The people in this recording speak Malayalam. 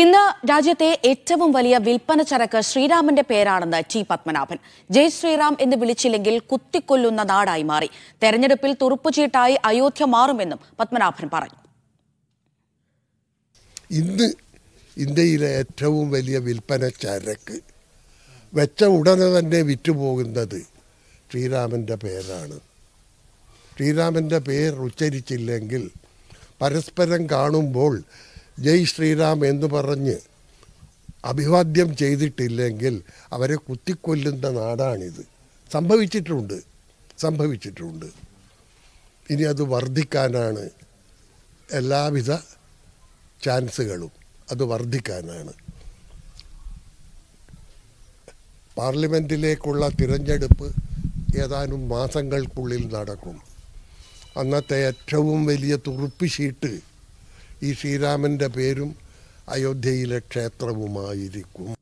ഇന്ന് രാജ്യത്തെ ഏറ്റവും വലിയ വിൽപ്പന ചരക്ക് ശ്രീരാമന്റെ പേരാണെന്ന് ടി പത്മനാഭൻ ജയ് ശ്രീറാം എന്ന് വിളിച്ചില്ലെങ്കിൽ കുത്തിക്കൊല്ലുന്ന നാടായി മാറി തെരഞ്ഞെടുപ്പിൽ തുറുപ്പുചീട്ടായി അയോധ്യ മാറുമെന്നും പത്മനാഭൻ പറഞ്ഞു ഇന്ന് ഇന്ത്യയിലെ ഏറ്റവും വലിയ വിൽപ്പന ചരക്ക് വെച്ച ഉടനെ തന്നെ വിറ്റുപോകുന്നത് ശ്രീരാമന്റെ പേരാണ് ശ്രീരാമന്റെ പേർ ഉച്ചരിച്ചില്ലെങ്കിൽ പരസ്പരം കാണുമ്പോൾ ജയ് ശ്രീരാം എന്ന് പറഞ്ഞ് അഭിവാദ്യം ചെയ്തിട്ടില്ലെങ്കിൽ അവരെ കുത്തിക്കൊല്ലുന്ന നാടാണിത് സംഭവിച്ചിട്ടുണ്ട് സംഭവിച്ചിട്ടുണ്ട് ഇനി അത് വർദ്ധിക്കാനാണ് എല്ലാവിധ ചാൻസുകളും അത് വർദ്ധിക്കാനാണ് പാർലമെൻറ്റിലേക്കുള്ള തിരഞ്ഞെടുപ്പ് ഏതാനും മാസങ്ങൾക്കുള്ളിൽ നടക്കും അന്നത്തെ ഏറ്റവും വലിയ തുറുപ്പ് ഷീട്ട് ഈ ശ്രീരാമൻ്റെ പേരും അയോധ്യയിലെ ക്ഷേത്രവുമായിരിക്കും